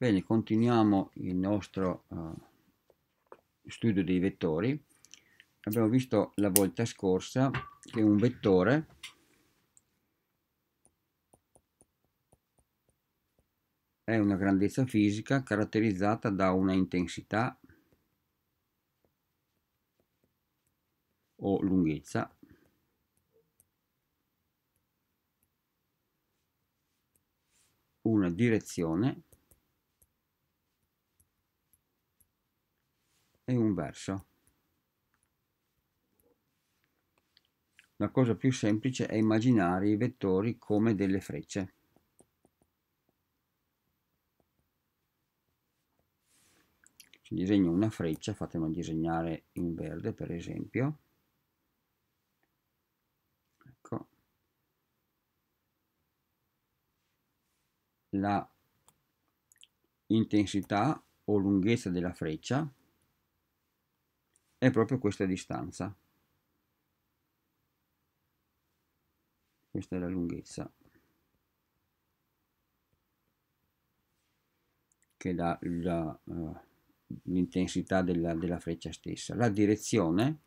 Bene, continuiamo il nostro uh, studio dei vettori. Abbiamo visto la volta scorsa che un vettore è una grandezza fisica caratterizzata da una intensità o lunghezza una direzione e un verso. La cosa più semplice è immaginare i vettori come delle frecce. Ci disegno una freccia, fatemela disegnare in verde per esempio. Ecco. La intensità o lunghezza della freccia è proprio questa distanza. Questa è la lunghezza che dà eh, l'intensità uh, della, della freccia stessa. La direzione,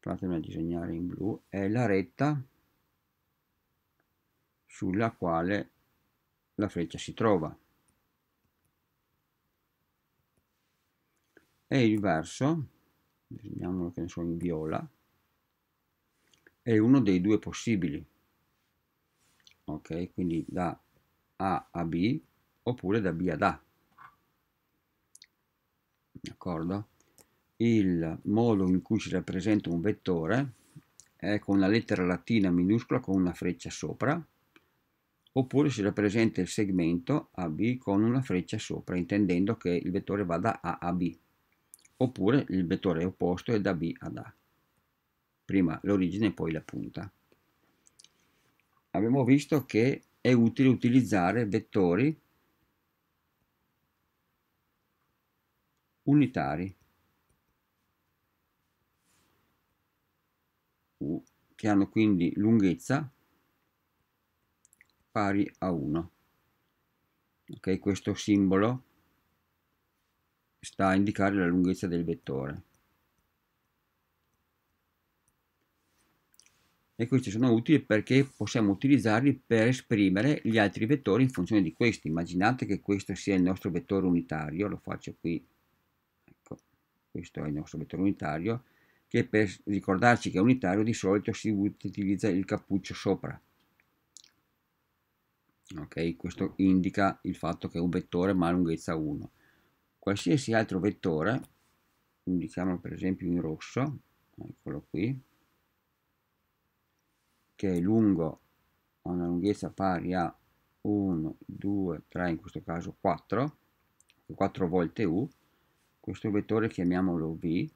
fatemi disegnare in blu, è la retta sulla quale la freccia si trova. e il verso, disegniamolo che ne so in viola, è uno dei due possibili. Ok, quindi da A a B oppure da B ad A. D'accordo? Il modo in cui si rappresenta un vettore è con la lettera latina minuscola con una freccia sopra oppure si rappresenta il segmento AB con una freccia sopra, intendendo che il vettore va da A a B oppure il vettore opposto è da B ad A. Prima l'origine e poi la punta. Abbiamo visto che è utile utilizzare vettori unitari che hanno quindi lunghezza pari a 1. Okay, questo simbolo sta a indicare la lunghezza del vettore e questi sono utili perché possiamo utilizzarli per esprimere gli altri vettori in funzione di questi immaginate che questo sia il nostro vettore unitario lo faccio qui ecco questo è il nostro vettore unitario che per ricordarci che è unitario di solito si utilizza il cappuccio sopra ok questo indica il fatto che è un vettore ma a lunghezza 1 qualsiasi altro vettore, indichiamolo per esempio in rosso, eccolo qui, che è lungo ha una lunghezza pari a 1, 2, 3, in questo caso 4, 4 volte u, questo vettore chiamiamolo v,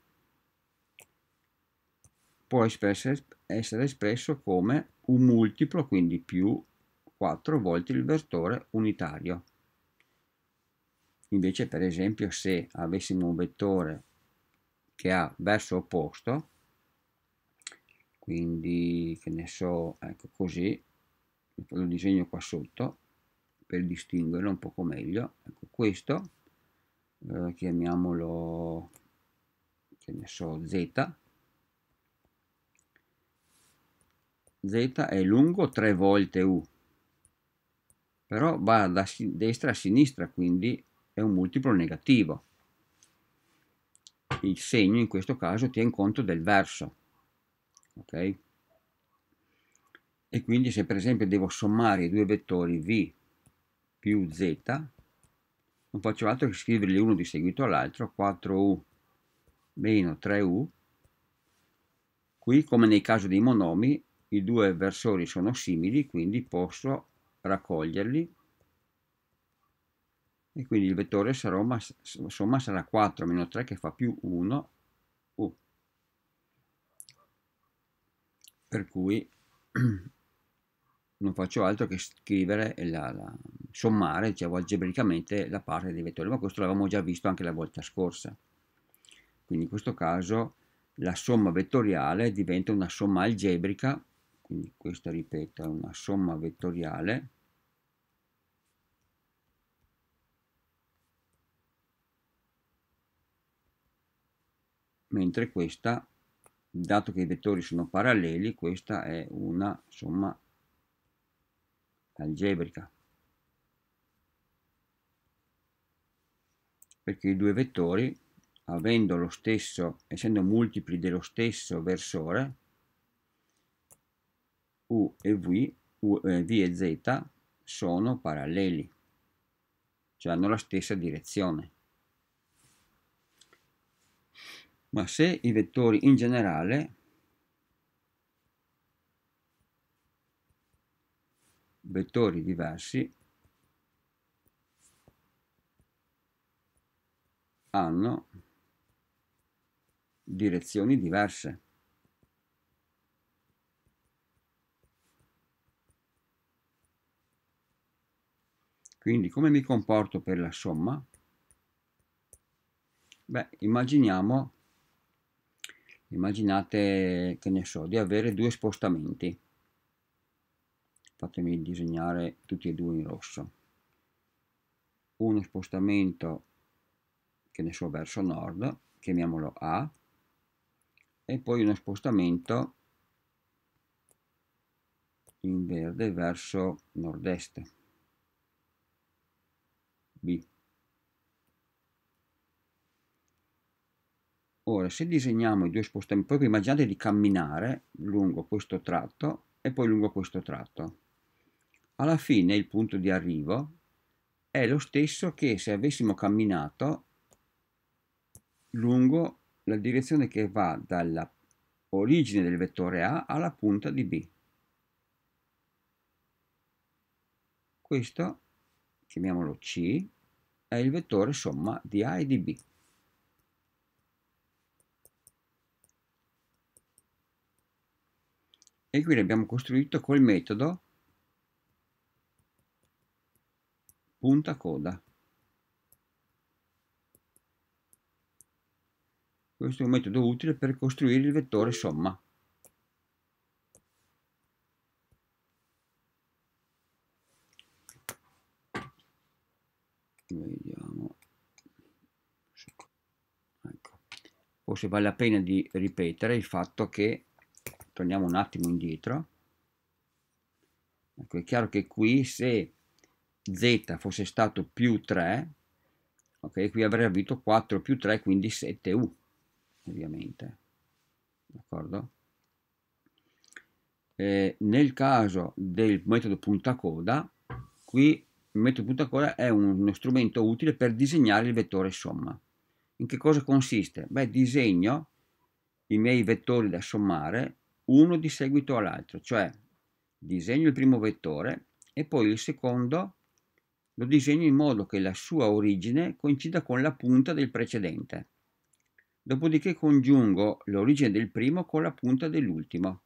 può essere espresso come un multiplo, quindi più 4 volte il vettore unitario. Invece, per esempio, se avessimo un vettore che ha verso opposto, quindi che ne so, ecco così, lo disegno qua sotto per distinguerlo un poco meglio, ecco questo, eh, chiamiamolo, che ne so, Z, Z è lungo tre volte U, però va da destra a sinistra, quindi è un multiplo negativo. Il segno in questo caso tiene conto del verso. Okay? E quindi se per esempio devo sommare i due vettori V più Z, non faccio altro che scriverli uno di seguito all'altro, 4U meno 3U. Qui, come nel caso dei monomi, i due versori sono simili, quindi posso raccoglierli e quindi il vettore saroma, somma sarà 4 meno 3 che fa più 1 u. Per cui non faccio altro che scrivere la, la, sommare diciamo, algebricamente la parte dei vettori, ma questo l'avevamo già visto anche la volta scorsa. Quindi in questo caso la somma vettoriale diventa una somma algebrica, quindi questa ripeto è una somma vettoriale mentre questa, dato che i vettori sono paralleli, questa è una somma algebrica. Perché i due vettori, avendo lo stesso, essendo multipli dello stesso versore, U e V, U, eh, v e Z sono paralleli, cioè hanno la stessa direzione. ma se i vettori in generale vettori diversi hanno direzioni diverse. Quindi come mi comporto per la somma? Beh, immaginiamo immaginate che ne so di avere due spostamenti fatemi disegnare tutti e due in rosso uno spostamento che ne so verso nord chiamiamolo A e poi uno spostamento in verde verso nord-est B Ora, se disegniamo i due spostamenti, poi immaginate di camminare lungo questo tratto e poi lungo questo tratto. Alla fine il punto di arrivo è lo stesso che se avessimo camminato lungo la direzione che va dalla origine del vettore A alla punta di B. Questo, chiamiamolo C, è il vettore somma di A e di B. e qui l'abbiamo costruito col metodo punta coda questo è un metodo utile per costruire il vettore somma vediamo ecco. forse vale la pena di ripetere il fatto che torniamo un attimo indietro, ecco è chiaro che qui se z fosse stato più 3, ok, qui avrei avuto 4 più 3, quindi 7u, ovviamente, d'accordo? Eh, nel caso del metodo punta coda qui il metodo punta coda è uno strumento utile per disegnare il vettore somma. In che cosa consiste? Beh, disegno i miei vettori da sommare uno di seguito all'altro, cioè disegno il primo vettore e poi il secondo lo disegno in modo che la sua origine coincida con la punta del precedente. Dopodiché congiungo l'origine del primo con la punta dell'ultimo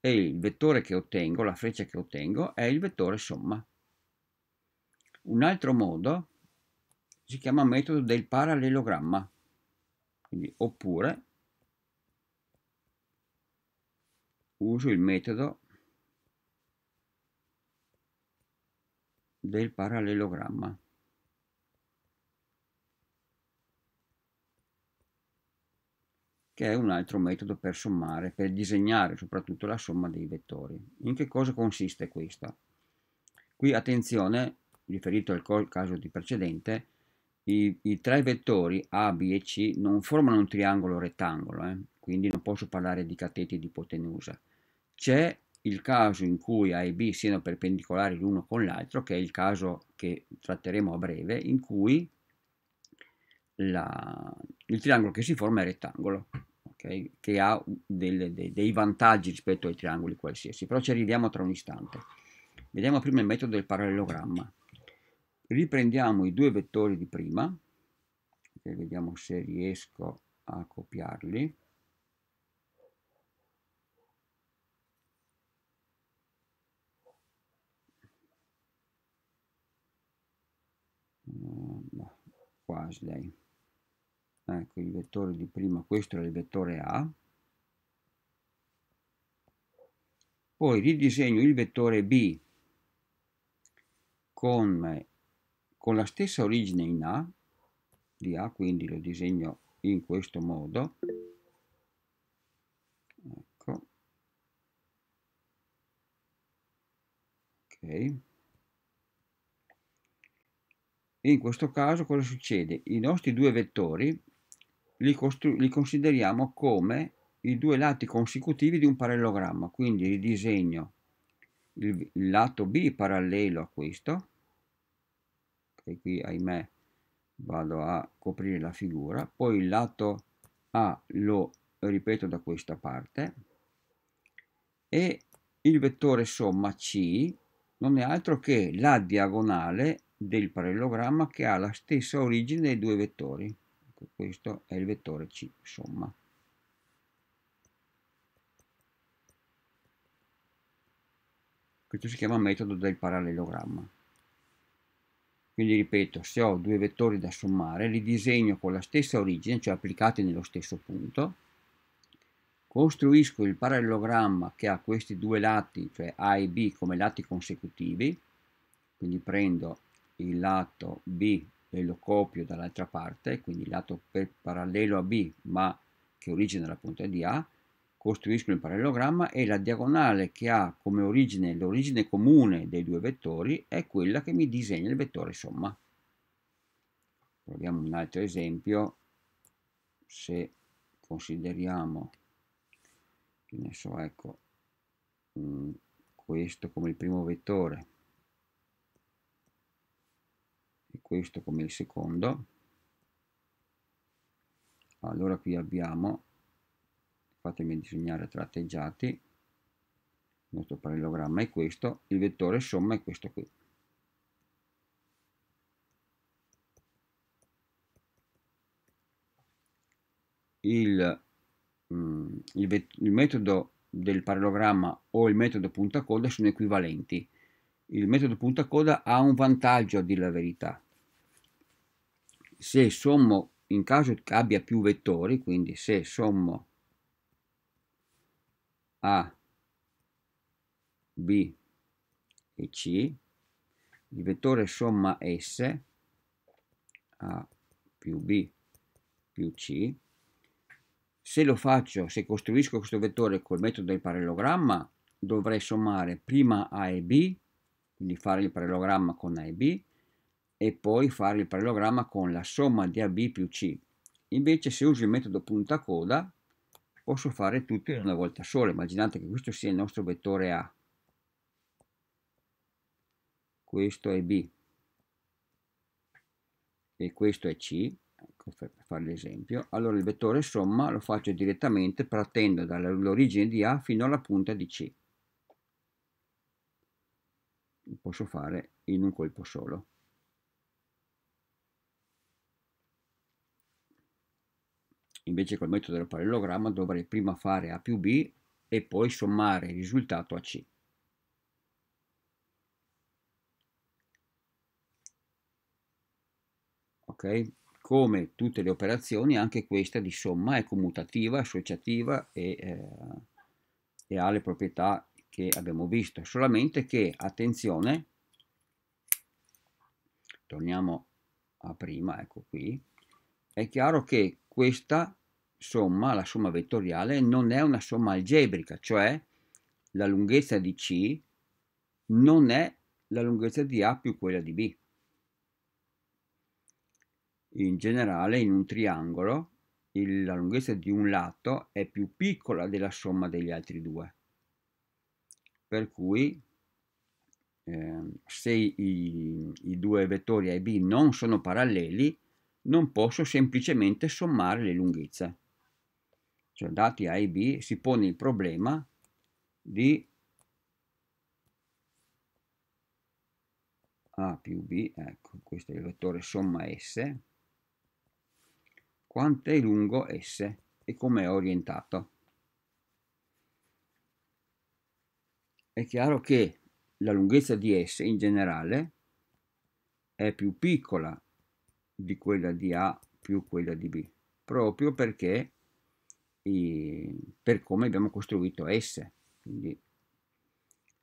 e il vettore che ottengo, la freccia che ottengo, è il vettore somma. Un altro modo si chiama metodo del parallelogramma, quindi, oppure uso il metodo del parallelogramma che è un altro metodo per sommare, per disegnare soprattutto la somma dei vettori. In che cosa consiste questa? Qui attenzione, riferito al caso di precedente, i, i, tre vettori A, B e C non formano un triangolo rettangolo, eh? quindi non posso parlare di cateti di ipotenusa, c'è il caso in cui A e B siano perpendicolari l'uno con l'altro, che è il caso che tratteremo a breve, in cui la, il triangolo che si forma è rettangolo, okay? che ha delle, dei, dei vantaggi rispetto ai triangoli qualsiasi, però ci arriviamo tra un istante. Vediamo prima il metodo del parallelogramma. Riprendiamo i due vettori di prima, okay, vediamo se riesco a copiarli. quasi Ecco il vettore di prima, questo era il vettore A. Poi ridisegno il vettore B con, con la stessa origine in A, di A quindi lo disegno in questo modo. Ecco. Ok in questo caso cosa succede? I nostri due vettori li, li, consideriamo come i due lati consecutivi di un parallelogramma, quindi ridisegno il, il lato B parallelo a questo, e qui ahimè vado a coprire la figura, poi il lato A lo ripeto da questa parte, e il vettore somma C non è altro che la diagonale del parallelogramma che ha la stessa origine dei due vettori. Ecco, questo è il vettore C somma. Questo si chiama metodo del parallelogramma. Quindi ripeto, se ho due vettori da sommare, li disegno con la stessa origine, cioè applicati nello stesso punto, costruisco il parallelogramma che ha questi due lati, cioè A e B come lati consecutivi, quindi prendo il lato B e lo copio dall'altra parte, quindi il lato parallelo a B ma che origina la punta di A, costruisco il parallelogramma e la diagonale che ha come origine l'origine comune dei due vettori è quella che mi disegna il vettore somma. Proviamo un altro esempio, se consideriamo, che ne so, ecco, mm, questo come il primo vettore, e questo come il secondo allora qui abbiamo fatemi disegnare tratteggiati il nostro parallelogramma è questo il vettore somma è questo qui il, mm, il, il metodo del parallelogramma o il metodo punta coda sono equivalenti il metodo punta coda ha un vantaggio a dire la verità se sommo in caso che abbia più vettori, quindi se sommo A, B e C, il vettore somma S, A più B più C, se lo faccio, se costruisco questo vettore col metodo del parallelogramma, dovrei sommare prima A e B, quindi fare il parallelogramma con A e B, e poi fare il parallelogramma con la somma di AB più C. Invece se uso il metodo punta coda posso fare tutto in una volta sola, immaginate che questo sia il nostro vettore A, questo è B e questo è C, ecco, per fare l'esempio, allora il vettore somma lo faccio direttamente partendo dall'origine di A fino alla punta di C. Lo posso fare in un colpo solo. Invece col metodo del parallelogramma dovrei prima fare A più B e poi sommare il risultato a C. Ok? Come tutte le operazioni, anche questa di somma è commutativa, associativa e, eh, e ha le proprietà che abbiamo visto, solamente che, attenzione, torniamo a prima, ecco qui, è chiaro che questa somma, la somma vettoriale, non è una somma algebrica, cioè la lunghezza di C non è la lunghezza di A più quella di B. In generale, in un triangolo, il, la lunghezza di un lato è più piccola della somma degli altri due. Per cui, eh, se i, i due vettori A e B non sono paralleli, non posso semplicemente sommare le lunghezze. Cioè dati A e B si pone il problema di A più B, ecco, questo è il vettore somma S, quanto è lungo S e come è orientato. È chiaro che la lunghezza di S in generale è più piccola di quella di A più quella di B, proprio perché i, per come abbiamo costruito S. Quindi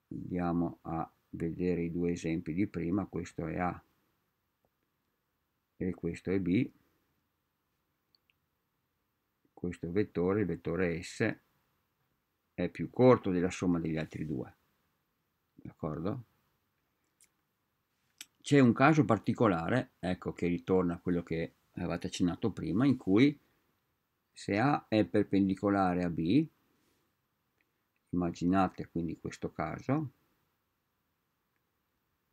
andiamo a vedere i due esempi di prima, questo è A e questo è B, questo vettore, il vettore S, è più corto della somma degli altri due, d'accordo? c'è un caso particolare, ecco che ritorna a quello che avevate accennato prima, in cui se A è perpendicolare a B, immaginate quindi questo caso,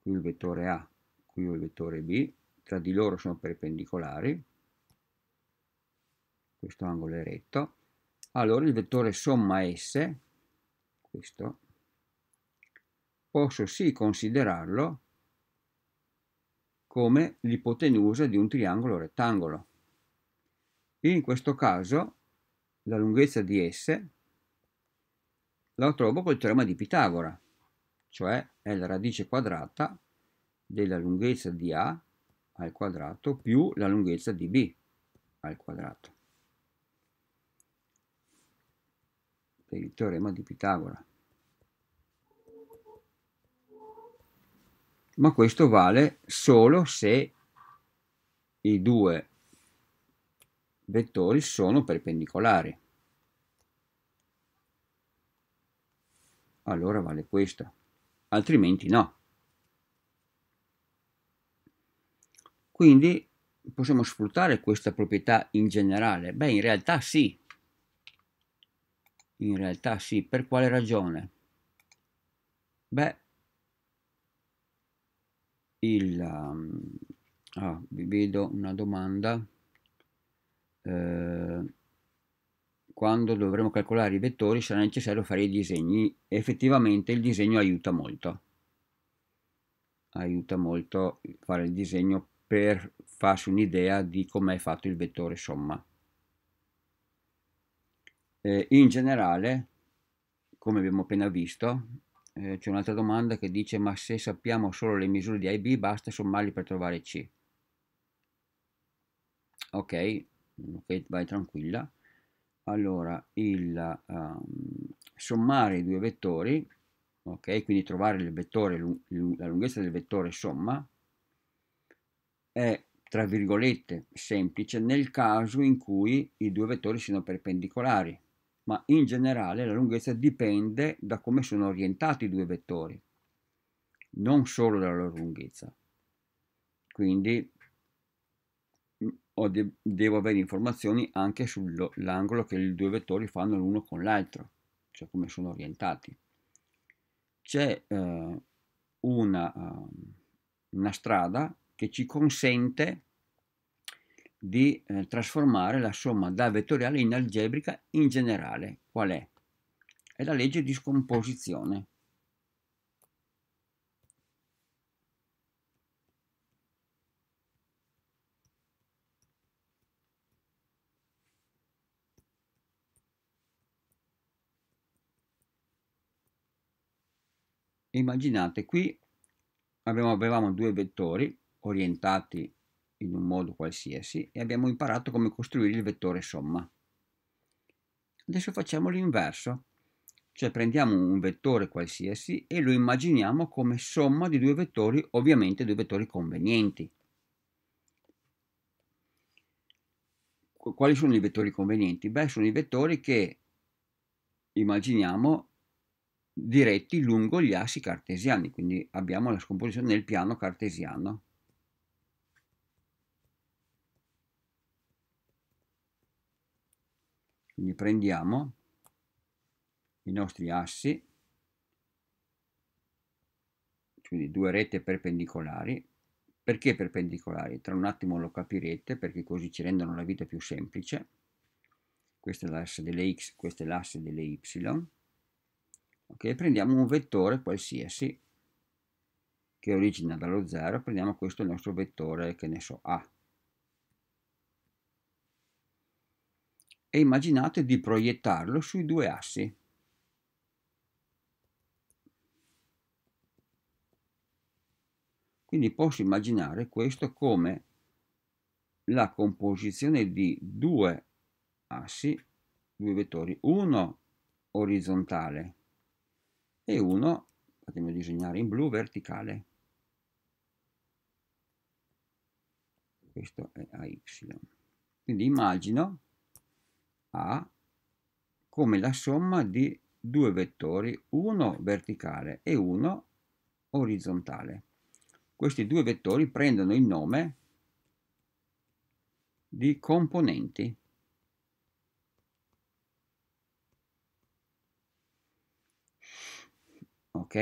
qui il vettore A, qui il vettore B, tra di loro sono perpendicolari, questo angolo è retto, allora il vettore somma S, questo, posso sì considerarlo come l'ipotenusa di un triangolo rettangolo. In questo caso la lunghezza di S la trovo col teorema di Pitagora, cioè è la radice quadrata della lunghezza di A al quadrato più la lunghezza di B al quadrato. Per il teorema di Pitagora. ma questo vale solo se i due vettori sono perpendicolari. Allora vale questo, altrimenti no. Quindi possiamo sfruttare questa proprietà in generale? Beh, in realtà sì. In realtà sì, per quale ragione? Beh, il um, ah, vi vedo una domanda eh, quando dovremo calcolare i vettori sarà necessario fare i disegni effettivamente il disegno aiuta molto aiuta molto fare il disegno per farsi un'idea di come è fatto il vettore somma eh, in generale come abbiamo appena visto eh, c'è un'altra domanda che dice ma se sappiamo solo le misure di A e B basta sommarli per trovare C. Ok, mm, okay vai tranquilla. Allora, il um, sommare i due vettori, ok, quindi trovare il vettore, la lunghezza del vettore somma, è tra virgolette semplice nel caso in cui i due vettori siano perpendicolari, ma in generale la lunghezza dipende da come sono orientati i due vettori, non solo dalla loro lunghezza. Quindi mm, de devo avere informazioni anche sull'angolo che i due vettori fanno l'uno con l'altro, cioè come sono orientati. C'è eh, una, ehm, una strada che ci consente di eh, trasformare la somma da vettoriale in algebrica in generale. Qual è? È la legge di scomposizione. Immaginate qui abbiamo, avevamo due vettori orientati in un modo qualsiasi e abbiamo imparato come costruire il vettore somma. Adesso facciamo l'inverso, cioè prendiamo un vettore qualsiasi e lo immaginiamo come somma di due vettori, ovviamente due vettori convenienti. Quali sono i vettori convenienti? Beh, sono i vettori che immaginiamo diretti lungo gli assi cartesiani, quindi abbiamo la scomposizione nel piano cartesiano. Quindi prendiamo i nostri assi, quindi due rette perpendicolari. Perché perpendicolari? Tra un attimo lo capirete perché così ci rendono la vita più semplice. Questa è l'asse delle x, questa è l'asse delle y. Ok, prendiamo un vettore qualsiasi che origina dallo 0, prendiamo questo nostro vettore che ne so a e immaginate di proiettarlo sui due assi. Quindi posso immaginare questo come la composizione di due assi, due vettori, uno orizzontale e uno, fatemi disegnare in blu, verticale. Questo è AY. Quindi immagino a come la somma di due vettori, uno verticale e uno orizzontale. Questi due vettori prendono il nome di componenti. Ok?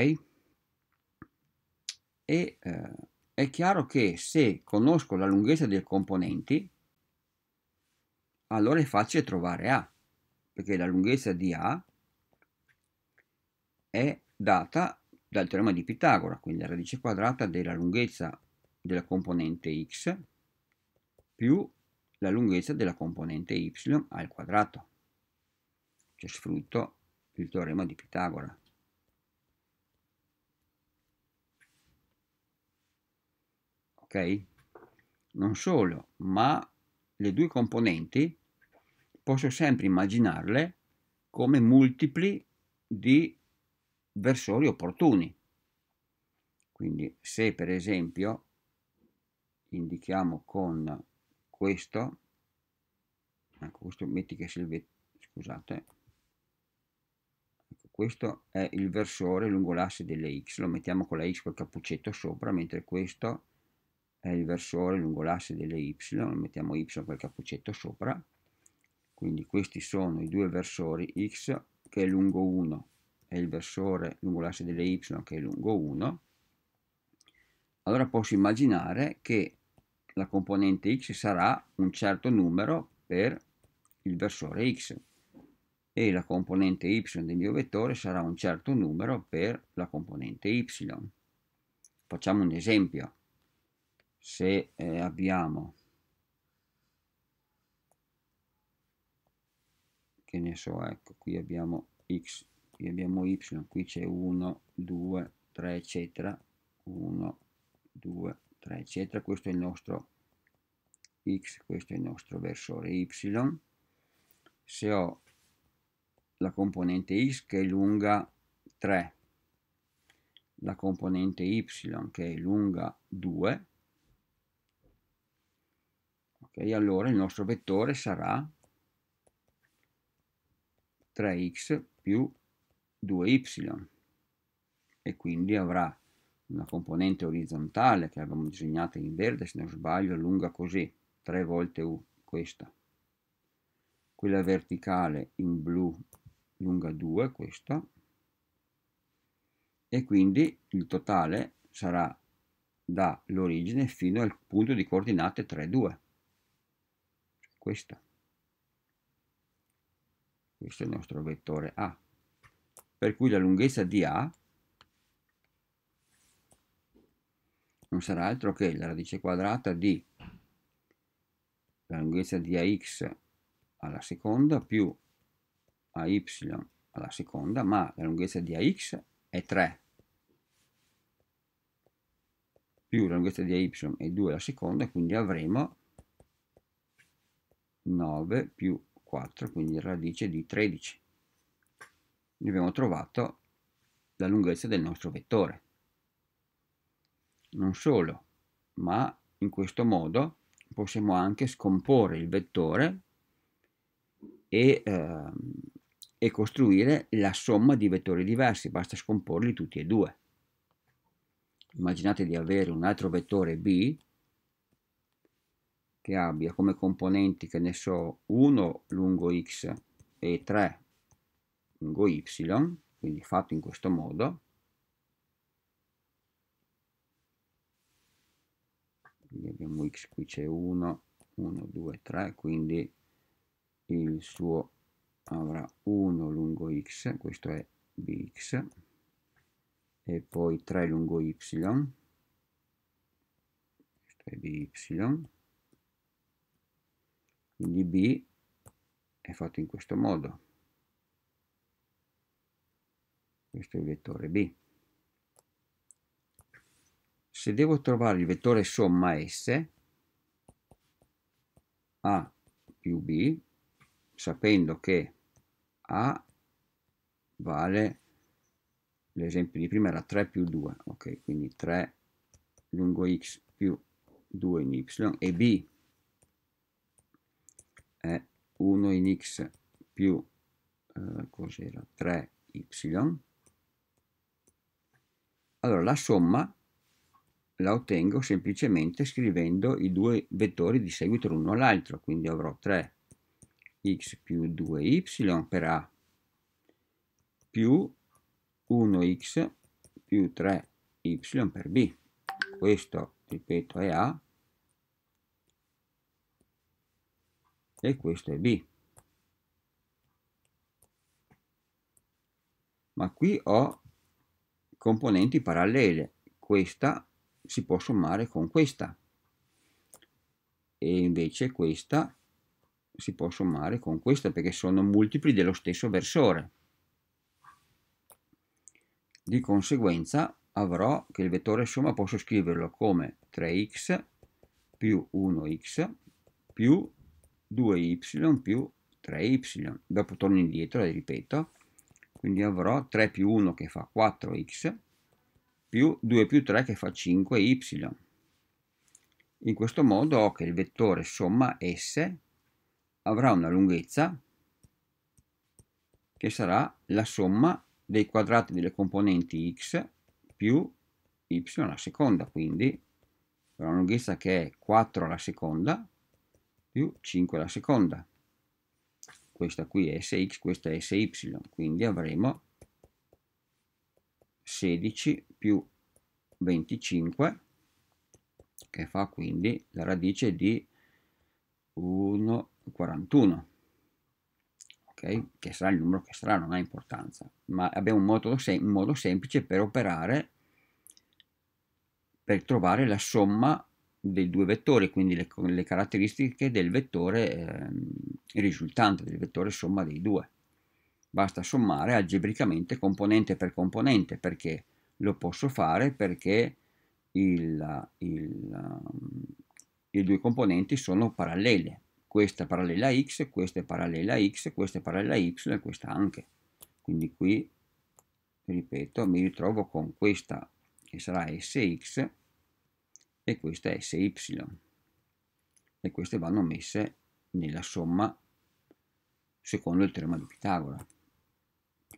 E eh, è chiaro che se conosco la lunghezza dei componenti, allora è facile trovare A, perché la lunghezza di A è data dal teorema di Pitagora, quindi la radice quadrata della lunghezza della componente x più la lunghezza della componente y al quadrato. Cioè sfrutto il teorema di Pitagora. Ok? Non solo, ma le due componenti posso sempre immaginarle come multipli di versori opportuni. Quindi se per esempio indichiamo con questo, ecco questo metti che sia scusate, ecco, questo è il versore lungo l'asse delle x, lo mettiamo con la x col cappuccetto sopra, mentre questo è il versore lungo l'asse delle y, mettiamo y per cappuccetto sopra, quindi questi sono i due versori x che è lungo 1 e il versore lungo l'asse delle y che è lungo 1, allora posso immaginare che la componente x sarà un certo numero per il versore x e la componente y del mio vettore sarà un certo numero per la componente y. Facciamo un esempio se eh, abbiamo che ne so ecco qui abbiamo x qui abbiamo y qui c'è 1 2 3 eccetera 1 2 3 eccetera questo è il nostro x questo è il nostro versore y se ho la componente x che è lunga 3 la componente y che è lunga 2 ok allora il nostro vettore sarà 3x più 2y e quindi avrà una componente orizzontale che avevamo disegnata in verde se non sbaglio lunga così 3 volte u questa quella verticale in blu lunga 2 questa e quindi il totale sarà dall'origine fino al punto di coordinate 3 2 questo. Questo è il nostro vettore A. Per cui la lunghezza di A non sarà altro che la radice quadrata di la lunghezza di AX alla seconda più AY alla seconda, ma la lunghezza di AX è 3 più la lunghezza di AY è 2 alla seconda, quindi avremo 9 più 4, quindi radice di 13. Quindi abbiamo trovato la lunghezza del nostro vettore. Non solo, ma in questo modo possiamo anche scomporre il vettore e, eh, e costruire la somma di vettori diversi, basta scomporli tutti e due. Immaginate di avere un altro vettore B che abbia come componenti, che ne so, 1 lungo x e 3 lungo y, quindi fatto in questo modo, quindi abbiamo x qui c'è 1, 1, 2, 3, quindi il suo avrà 1 lungo x, questo è bx, e poi 3 lungo y, questo è by, quindi B è fatto in questo modo questo è il vettore B se devo trovare il vettore somma S A più B sapendo che A vale l'esempio di prima era 3 più 2 ok quindi 3 lungo x più 2 in y e b è 1 in x più eh, 3y allora la somma la ottengo semplicemente scrivendo i due vettori di seguito l'uno all'altro quindi avrò 3x più 2y per a più 1x più 3y per b questo ripeto è a e questo è B. Ma qui ho componenti parallele, questa si può sommare con questa e invece questa si può sommare con questa perché sono multipli dello stesso versore. Di conseguenza avrò che il vettore somma posso scriverlo come 3x più 1x più 2y più 3y. Dopo torno indietro e ripeto. Quindi avrò 3 più 1 che fa 4x più 2 più 3 che fa 5y. In questo modo ho che il vettore somma S avrà una lunghezza che sarà la somma dei quadrati delle componenti x più y alla seconda, quindi una lunghezza che è 4 alla seconda più 5 alla seconda. Questa qui è sx, questa è sy, quindi avremo 16 più 25 che fa quindi la radice di 1,41 ok che sarà il numero che sarà non ha importanza ma abbiamo un modo, un modo semplice per operare per trovare la somma dei due vettori, quindi le, le caratteristiche del vettore eh, risultante, del vettore somma dei due. Basta sommare algebricamente componente per componente perché lo posso fare perché il, il, um, i due componenti sono parallele. Questa è parallela a x, questa è parallela a x, questa è parallela a y e questa anche. Quindi qui, ripeto, mi ritrovo con questa che sarà sx e questa è SY e queste vanno messe nella somma secondo il teorema di Pitagora.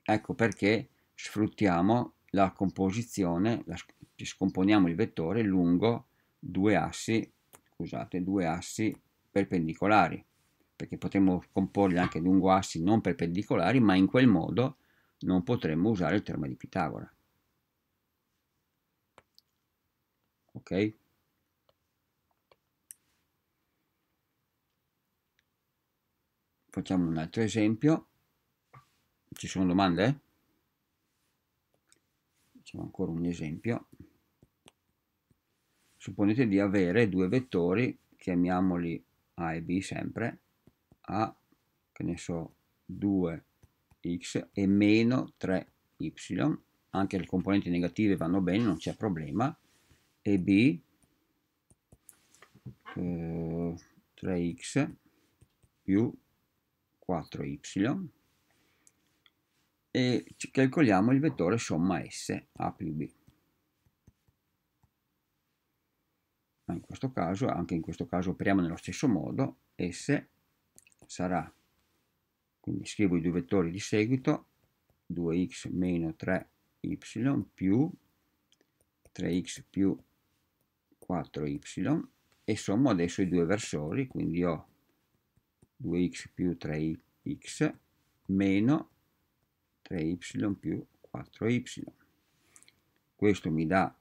Ecco perché sfruttiamo la composizione, la, scomponiamo il vettore lungo due assi, scusate, due assi perpendicolari, perché potremmo comporli anche lungo assi non perpendicolari, ma in quel modo non potremmo usare il teorema di Pitagora. Ok? Facciamo un altro esempio. Ci sono domande? Facciamo ancora un esempio. Supponete di avere due vettori, chiamiamoli A e B sempre, A, che ne so, 2x e meno 3y, anche le componenti negative vanno bene, non c'è problema, e b, eh, 3x più 4y e calcoliamo il vettore somma S A più B. In questo caso, anche in questo caso operiamo nello stesso modo, S sarà, quindi scrivo i due vettori di seguito, 2x meno 3y più 3x più 4y e sommo adesso i due versori, quindi ho 2x più 3x meno 3y più 4y. Questo mi dà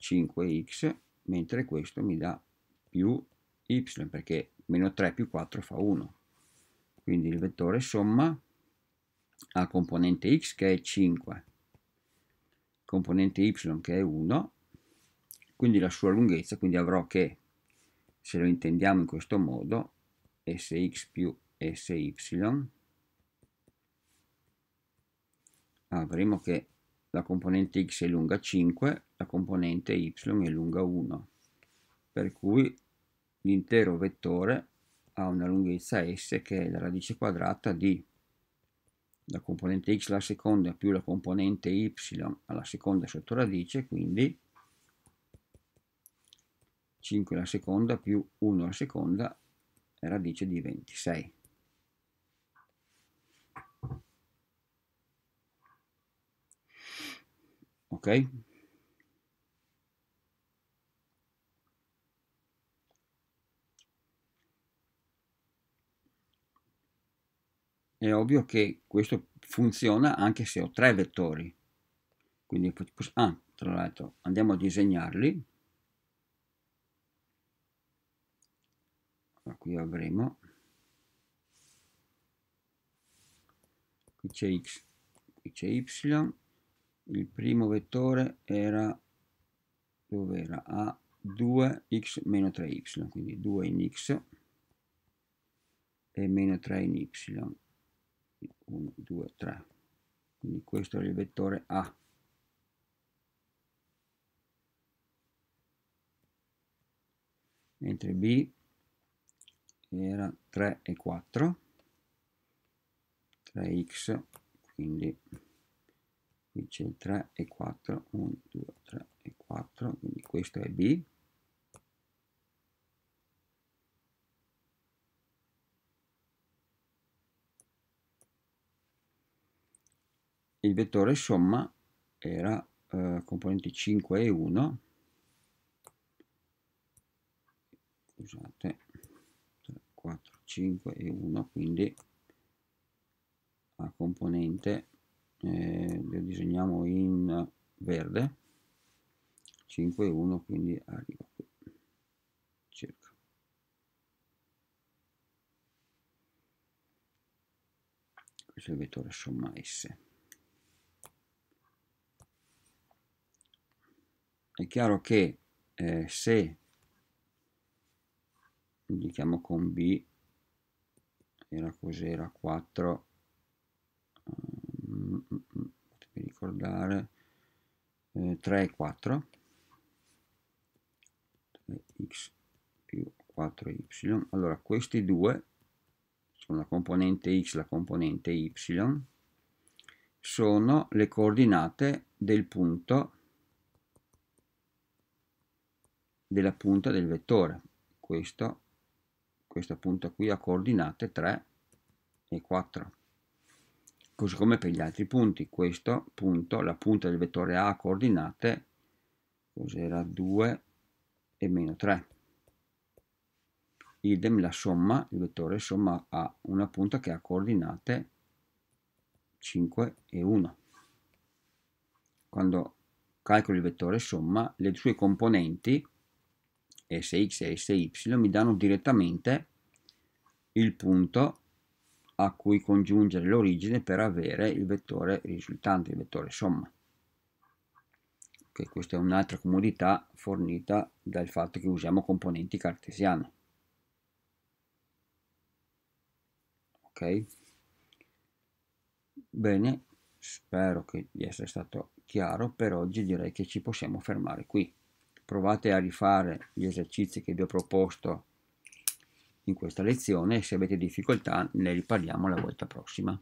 5x, mentre questo mi dà più y, perché meno 3 più 4 fa 1. Quindi il vettore somma ha componente x che è 5, componente y che è 1, quindi la sua lunghezza, quindi avrò che, se lo intendiamo in questo modo, sx più sy avremo che la componente x è lunga 5, la componente y è lunga 1, per cui l'intero vettore ha una lunghezza s che è la radice quadrata di la componente x alla seconda più la componente y alla seconda sotto radice, quindi 5 alla seconda più 1 alla seconda radice di 26. Ok? È ovvio che questo funziona anche se ho tre vettori. Quindi, ah, tra l'altro, andiamo a disegnarli. allora, qui avremo qui c'è x qui c'è y il primo vettore era dove era a 2x meno 3y quindi 2 in x e meno 3 in y 1 2 3 quindi questo era il vettore a mentre b era 3 e 4 3x quindi qui c'è il 3 e 4 1 2 3 e 4 quindi questo è b il vettore somma era eh, componenti 5 e 1 scusate 5 e 1 quindi a componente eh, lo disegniamo in verde 5 e 1 quindi arriva qui circa questo è il vettore somma S è chiaro che eh, se indichiamo con B era cos'era 4, um, potete ricordare, eh, 3 e 4, 3x più 4y, allora questi due sono la componente x e la componente y, sono le coordinate del punto della punta del vettore questo questa punta qui a coordinate 3 e 4 così come per gli altri punti questo punto la punta del vettore A a coordinate cos'era 2 e meno 3 idem la somma il vettore somma ha una punta che ha coordinate 5 e 1 quando calcolo il vettore somma le sue componenti SX e SY mi danno direttamente il punto a cui congiungere l'origine per avere il vettore risultante, il vettore somma. Okay, questa è un'altra comodità fornita dal fatto che usiamo componenti cartesiane. Ok? Bene, spero che di essere stato chiaro, per oggi direi che ci possiamo fermare qui provate a rifare gli esercizi che vi ho proposto in questa lezione e se avete difficoltà ne riparliamo la volta prossima.